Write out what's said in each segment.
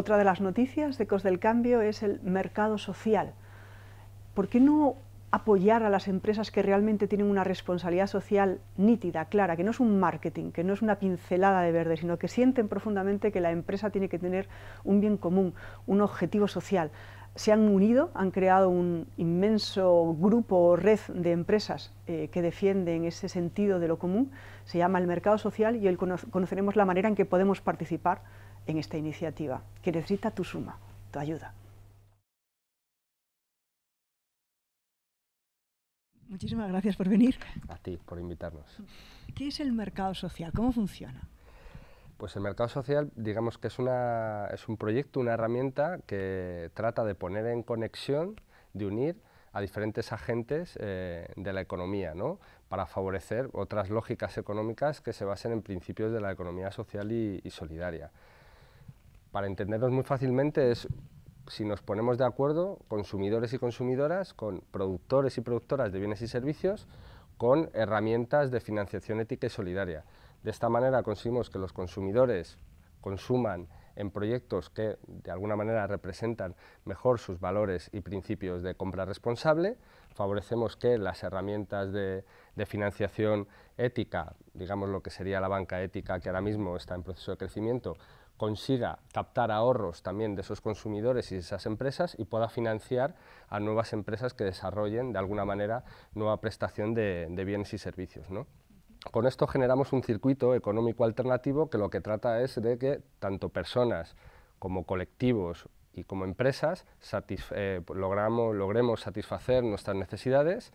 Otra de las noticias de Cos del Cambio es el mercado social. ¿Por qué no apoyar a las empresas que realmente tienen una responsabilidad social nítida, clara, que no es un marketing, que no es una pincelada de verde, sino que sienten profundamente que la empresa tiene que tener un bien común, un objetivo social. Se han unido, han creado un inmenso grupo o red de empresas eh, que defienden ese sentido de lo común, se llama el mercado social y hoy conoceremos la manera en que podemos participar en esta iniciativa, que necesita tu suma, tu ayuda. Muchísimas gracias por venir. A ti, por invitarnos. ¿Qué es el mercado social? ¿Cómo funciona? Pues el mercado social, digamos que es, un proyecto, una herramienta que trata de poner en conexión, de unir a diferentes agentes eh, de la economía, ¿no? para favorecer otras lógicas económicas que se basen en principios de la economía social y solidaria para entendernos muy fácilmente, es si nos ponemos de acuerdo, consumidores y consumidoras, con productores y productoras de bienes y servicios, con herramientas de financiación ética y solidaria. De esta manera conseguimos que los consumidores consuman en proyectos que de alguna manera representan mejor sus valores y principios de compra responsable, favorecemos que las herramientas de, de, financiación ética, digamos lo que sería la banca ética que ahora mismo está en proceso de crecimiento, consiga captar ahorros también de esos consumidores y de esas empresas y pueda financiar a nuevas empresas que desarrollen de alguna manera nueva prestación de, bienes y servicios. Con esto generamos un circuito económico alternativo que lo que trata es de que tanto personas como colectivos y como empresas eh, logremos satisfacer nuestras necesidades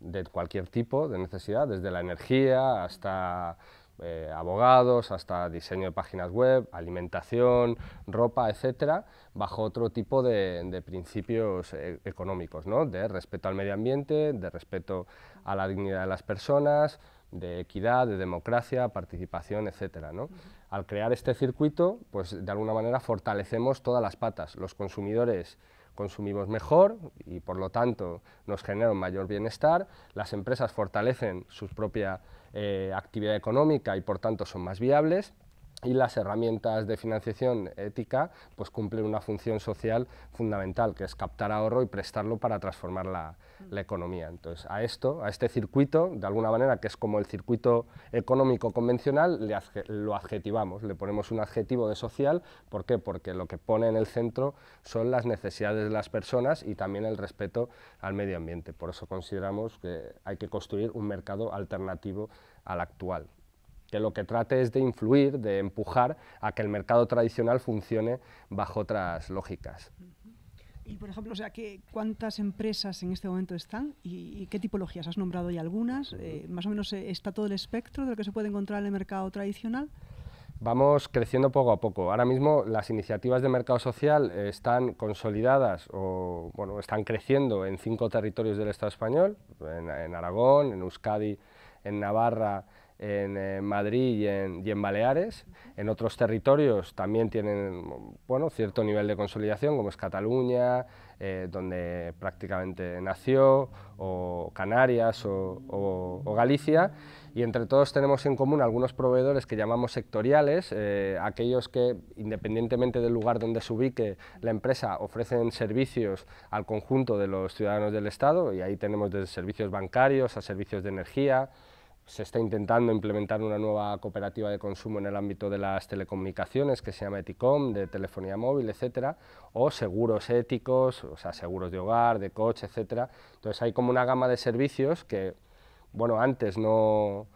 de cualquier tipo de necesidad, desde la energía hasta eh, abogados, hasta diseño de páginas web, alimentación, ropa, etcétera, bajo otro tipo de, principios eh, económicos, ¿no? de respeto al medio ambiente, de respeto a la dignidad de las personas, de equidad, de democracia, participación, etcétera. ¿no? Al crear este circuito, pues de alguna manera fortalecemos todas las patas. Los consumidores consumimos mejor y por lo tanto nos genera un mayor bienestar, las empresas fortalecen su propia eh, actividad económica y por tanto son más viables y las herramientas de financiación ética pues cumplen una función social fundamental, que es captar ahorro y prestarlo para transformar la, mm. economía. Entonces, a esto, a este circuito, de alguna manera, que es como el circuito económico convencional, le lo adjetivamos, le ponemos un adjetivo de social, ¿por qué? Porque lo que pone en el centro son las necesidades de las personas y también el respeto al medio ambiente. Por eso consideramos que hay que construir un mercado alternativo al actual que lo que trate es de influir, de empujar a que el mercado tradicional funcione bajo otras lógicas. Y, por ejemplo, o sea, ¿qué, ¿cuántas empresas en este momento están y, qué tipologías? ¿Has nombrado ya algunas? Eh, ¿Más o menos eh, está todo el espectro de lo que se puede encontrar en el mercado tradicional? Vamos creciendo poco a poco. Ahora mismo las iniciativas de mercado social están consolidadas o bueno, están creciendo en cinco territorios del Estado español, en Aragón, en Euskadi, en Navarra, en eh, Madrid y en, y en, Baleares. En otros territorios también tienen bueno, cierto nivel de consolidación, como es Cataluña, eh, donde prácticamente nació, o Canarias o, Galicia. Y entre todos tenemos en común algunos proveedores que llamamos sectoriales, eh, aquellos que, independientemente del lugar donde se ubique la empresa, ofrecen servicios al conjunto de los ciudadanos del Estado, y ahí tenemos desde servicios bancarios a servicios de energía, se está intentando implementar una nueva cooperativa de consumo en el ámbito de las telecomunicaciones que se llama Eticom, de telefonía móvil, etcétera, o seguros éticos, o sea, seguros de hogar, de coche, etcétera. Entonces hay como una gama de servicios que, bueno, antes no,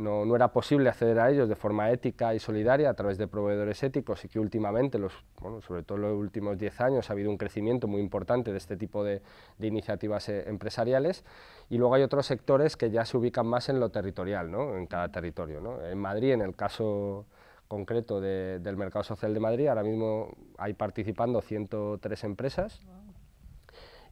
no, era posible acceder a ellos de forma ética y solidaria a través de proveedores éticos y que últimamente, sobre todo en los últimos 10 años, ha habido un crecimiento muy importante de este tipo de, iniciativas eh, empresariales. Y luego hay otros sectores que ya se ubican más en lo territorial, ¿no? en cada territorio. En Madrid, en el caso concreto del mercado social de Madrid, ahora mismo hay participando 103 empresas.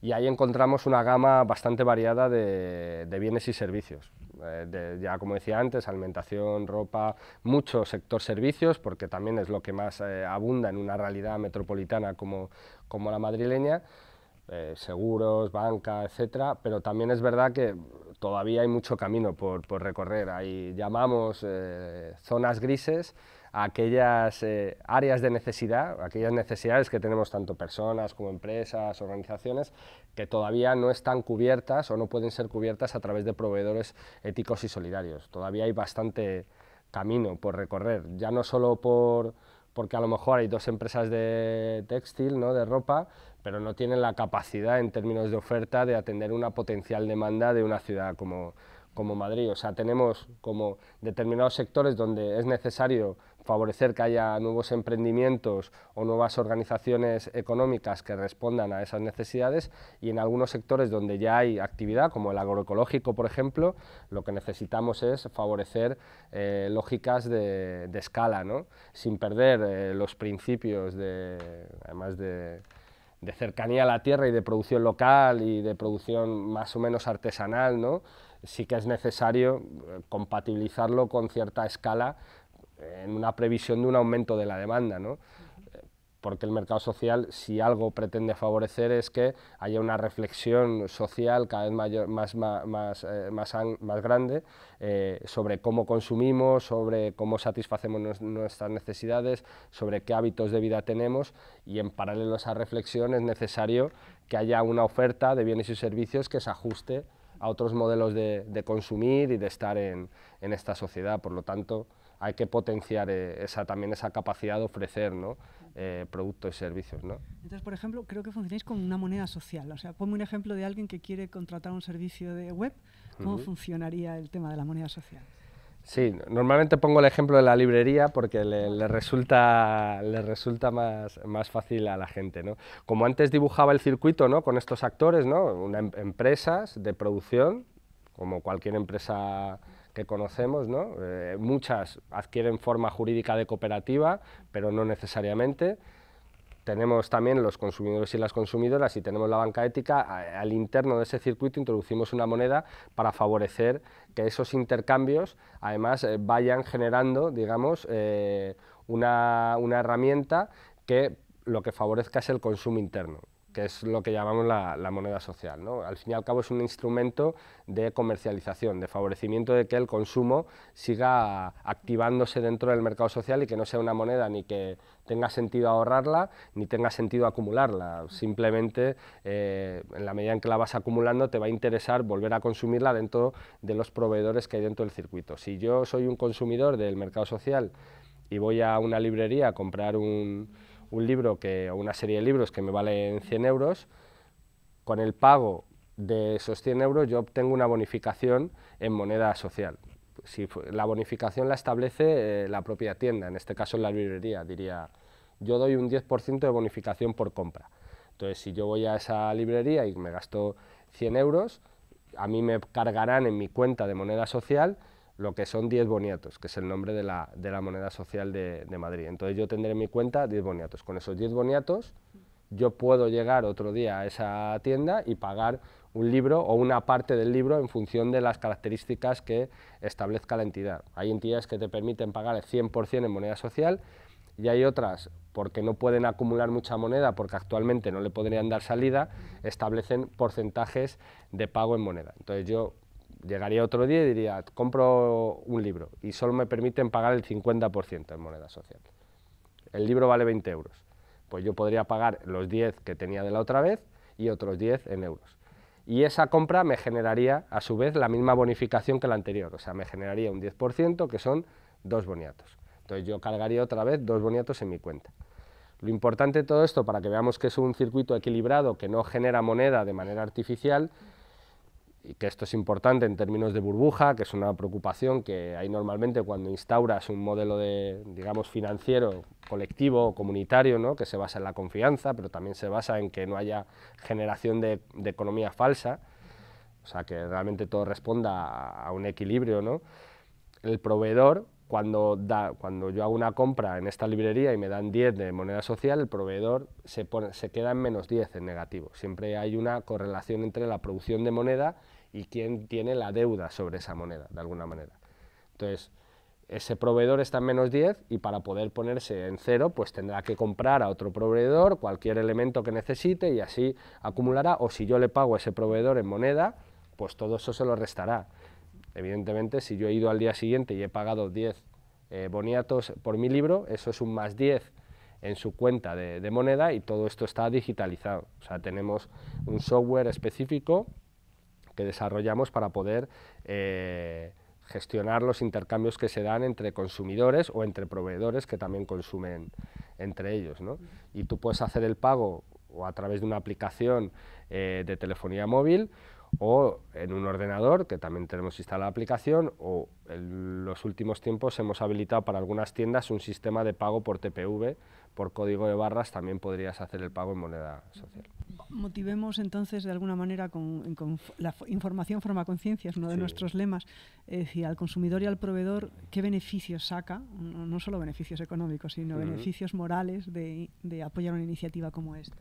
y ahí encontramos una gama bastante variada de, bienes y servicios. Eh, ya como decía antes, alimentación, ropa, mucho sector servicios, porque también es lo que más eh, abunda en una realidad metropolitana como, la madrileña, eh, seguros, banca, etcétera, pero también es verdad que todavía hay mucho camino por, por recorrer. Ahí llamamos zonas grises, aquellas eh, áreas de necesidad, aquellas necesidades que tenemos tanto personas como empresas, organizaciones, que todavía no están cubiertas o no pueden ser cubiertas a través de proveedores éticos y solidarios. Todavía hay bastante camino por recorrer, ya no solo por porque a lo mejor hay dos empresas de textil, ¿no? de ropa, pero no tienen la capacidad en términos de oferta de atender una potencial demanda de una ciudad como, como Madrid. O sea, tenemos como determinados sectores donde es necesario favorecer que haya nuevos emprendimientos o nuevas organizaciones económicas que respondan a esas necesidades y en algunos sectores donde ya hay actividad, como el agroecológico, por ejemplo, lo que necesitamos es favorecer eh, lógicas de, escala, ¿no? sin perder eh, los principios de, además de, de cercanía a la tierra y de producción local y de producción más o menos artesanal, ¿no? sí que es necesario eh, compatibilizarlo con cierta escala en una previsión de un aumento de la demanda, ¿no? Eh, porque el mercado social, si algo pretende favorecer, es que haya una reflexión social cada vez eh, más, grande eh, sobre cómo consumimos, sobre cómo satisfacemos nuestras necesidades, sobre qué hábitos de vida tenemos y en paralelo a esa reflexión es necesario que haya una oferta de bienes y servicios que se ajuste a otros modelos de, consumir y de estar en, en esta sociedad. Por lo tanto, hay que potenciar eh, también esa capacidad de ofrecer eh, productos y servicios. Entonces, por ejemplo, creo que funcionáis con una moneda social. O sea, ponme un ejemplo de alguien que quiere contratar un servicio de web. ¿Cómo funcionaría el tema de la moneda social? Sí, normalmente pongo el ejemplo de la librería porque le, resulta, le resulta más, más, fácil a la gente. Como antes dibujaba el circuito con estos actores, ¿no? Em, empresas de producción, como cualquier empresa que conocemos, eh, muchas adquieren forma jurídica de cooperativa, pero no necesariamente. Tenemos también los consumidores y las consumidoras y tenemos la banca ética. al interno de ese circuito introducimos una moneda para favorecer que esos intercambios además eh, vayan generando, digamos, eh, una herramienta que lo que favorezca es el consumo interno que es lo que llamamos la, moneda social. ¿no? Al fin y al cabo es un instrumento de comercialización, de favorecimiento de que el consumo siga activándose dentro del mercado social y que no sea una moneda ni que tenga sentido ahorrarla ni tenga sentido acumularla. Simplemente, eh, en la medida en que la vas acumulando, te va a interesar volver a consumirla dentro de los proveedores que hay dentro del circuito. Si yo soy un consumidor del mercado social y voy a una librería a comprar un un libro que, o una serie de libros que me valen 100 euros, con el pago de esos 100 euros yo obtengo una bonificación en moneda social. Si la bonificación la establece eh, la propia tienda, en este caso la librería, diría, yo doy un 10% de bonificación por compra. Entonces, si yo voy a esa librería y me gasto 100 euros, a mí me cargarán en mi cuenta de moneda social lo que son 10 boniatos, que es el nombre de la, de la moneda social de, de, Madrid. Entonces yo tendré en mi cuenta 10 boniatos. Con esos 10 boniatos yo puedo llegar otro día a esa tienda y pagar un libro o una parte del libro en función de las características que establezca la entidad. Hay entidades que te permiten pagar el 100% en moneda social y hay otras, porque no pueden acumular mucha moneda, porque actualmente no le podrían dar salida, establecen porcentajes de pago en moneda. Entonces yo llegaría otro día y diría, compro un libro y solo me permiten pagar el 50% en moneda social. El libro vale 20 euros. Pues yo podría pagar los 10 que tenía de la otra vez y otros 10 en euros. Y esa compra me generaría, a su vez, la misma bonificación que la anterior. O sea, me generaría un 10%, que son dos boniatos. Entonces yo cargaría otra vez dos boniatos en mi cuenta. Lo importante de todo esto, para que veamos que es un circuito equilibrado que no genera moneda de manera artificial, y que esto es importante en términos de burbuja, que es una preocupación que hay normalmente cuando instauras un modelo de, digamos, financiero colectivo comunitario, que se basa en la confianza, pero también se basa en que no haya generación de, economía falsa, o sea, que realmente todo responda a, un equilibrio. ¿no? El proveedor, cuando, da, cuando yo hago una compra en esta librería y me dan 10 de moneda social, el proveedor se, se queda en menos 10 en negativo. Siempre hay una correlación entre la producción de moneda y quién tiene la deuda sobre esa moneda, de alguna manera. Entonces, ese proveedor está en menos 10 y para poder ponerse en cero, pues tendrá que comprar a otro proveedor cualquier elemento que necesite y así acumulará. O si yo le pago a ese proveedor en moneda, pues todo eso se lo restará. Evidentemente, si yo he ido al día siguiente y he pagado 10 eh, boniatos por mi libro, eso es un más 10 en su cuenta de, de moneda y todo esto está digitalizado. O sea, tenemos un software específico que desarrollamos para poder eh, gestionar los intercambios que se dan entre consumidores o entre proveedores que también consumen entre ellos. Y tú puedes hacer el pago o a través de una aplicación eh, de telefonía móvil o en un ordenador, que también tenemos instalada la aplicación, o en los últimos tiempos hemos habilitado para algunas tiendas un sistema de pago por TPV, por código de barras también podrías hacer el pago en moneda social motivemos entonces de alguna manera con, la información forma conciencia, es uno de nuestros lemas, es decir, al consumidor y al proveedor qué beneficios saca, no, solo beneficios económicos, sino beneficios morales de, de apoyar una iniciativa como esta.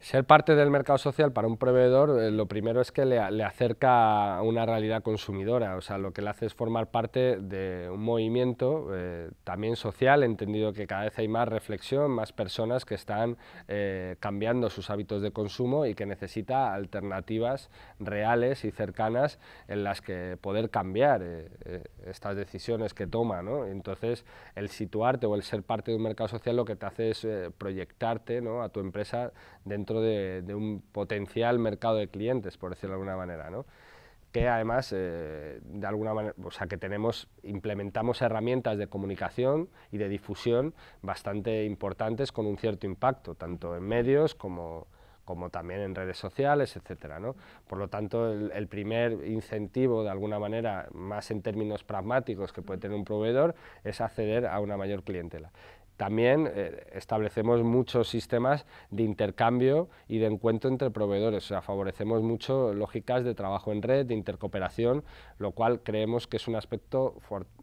Ser parte del mercado social para un proveedor, eh, lo primero es que le, acerca a una realidad consumidora, o sea, lo que le hace es formar parte de un movimiento eh, también social, entendido que cada vez hay más reflexión, más personas que están eh, cambiando sus hábitos de consumo y que necesita alternativas reales y cercanas en las que poder cambiar estas decisiones que toma, ¿no? Entonces, el situarte o el ser parte de un mercado social lo que te hace es proyectarte ¿no? a tu empresa dentro de, un potencial mercado de clientes, por decirlo de alguna manera, ¿no? que además, eh, de alguna manera, o sea, que tenemos, implementamos herramientas de comunicación y de difusión bastante importantes con un cierto impacto, tanto en medios como, también en redes sociales, etcétera. ¿no? Por lo tanto, el, primer incentivo, de alguna manera, más en términos pragmáticos que puede tener un proveedor, es acceder a una mayor clientela. También eh, establecemos muchos sistemas de intercambio y de encuentro entre proveedores, o sea, favorecemos mucho lógicas de trabajo en red, de intercooperación, lo cual creemos que es un aspecto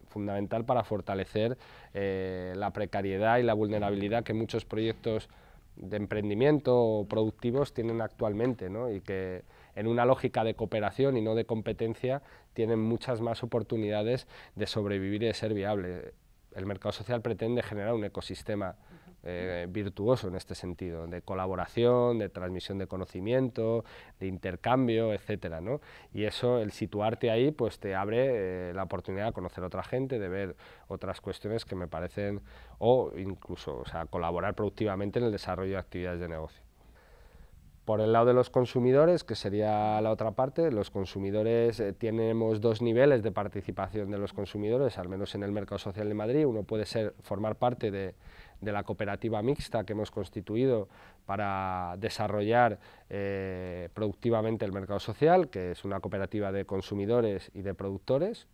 fundamental para fortalecer eh, la precariedad y la vulnerabilidad que muchos proyectos de emprendimiento o productivos tienen actualmente y que en una lógica de cooperación y no de competencia tienen muchas más oportunidades de sobrevivir y de ser viables el mercado social pretende generar un ecosistema eh, virtuoso en este sentido, de colaboración, de transmisión de conocimiento, de intercambio, etcétera, ¿no? Y eso, el situarte ahí, pues te abre eh, la oportunidad de conocer a otra gente, de ver otras cuestiones que me parecen, o incluso, o sea, colaborar productivamente en el desarrollo de actividades de negocio. Por el lado de los consumidores, que sería la otra parte, los consumidores eh, tenemos dos niveles de participación de los consumidores, al menos en el mercado social de Madrid. Uno puede ser formar parte de, la cooperativa mixta que hemos constituido para desarrollar eh, productivamente el mercado social, que es una cooperativa de consumidores y de productores,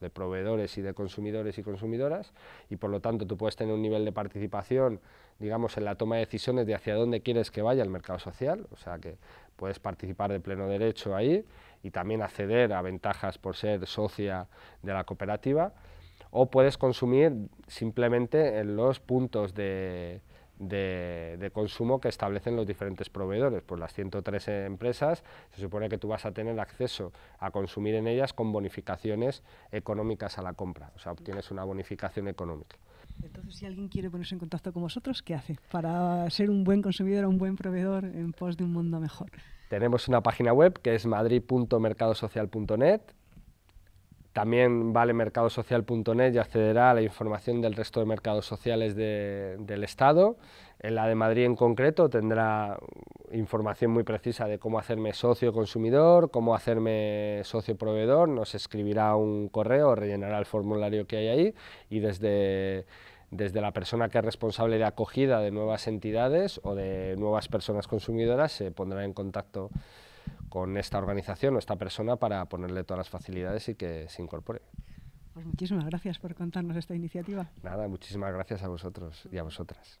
de proveedores y de consumidores y consumidoras, y por lo tanto tú puedes tener un nivel de participación digamos, en la toma de decisiones de hacia dónde quieres que vaya el mercado social, o sea que puedes participar de pleno derecho ahí y también acceder a ventajas por ser socia de la cooperativa, o puedes consumir simplemente en los puntos de, consumo que establecen los diferentes proveedores. Pues las 103 empresas se supone que tú vas a tener acceso a consumir en ellas con bonificaciones económicas a la compra, o sea, obtienes una bonificación económica. Entonces, si alguien quiere ponerse en contacto con vosotros, ¿qué hace para ser un buen consumidor, o un buen proveedor en pos de un mundo mejor? Tenemos una página web que es madrid.mercadosocial.net. También vale mercadosocial.net y accederá a la información del resto de mercados sociales del Estado. En la de Madrid en concreto tendrá información muy precisa de cómo hacerme socio consumidor, cómo hacerme socio proveedor. Nos escribirá un correo, rellenará el formulario que hay ahí y desde desde la persona que es responsable de acogida de nuevas entidades o de nuevas personas consumidoras se pondrá en contacto con esta organización o esta persona para ponerle todas las facilidades y que se incorpore. Pues muchísimas gracias por contarnos esta iniciativa. Nada, muchísimas gracias a vosotros y a vosotras.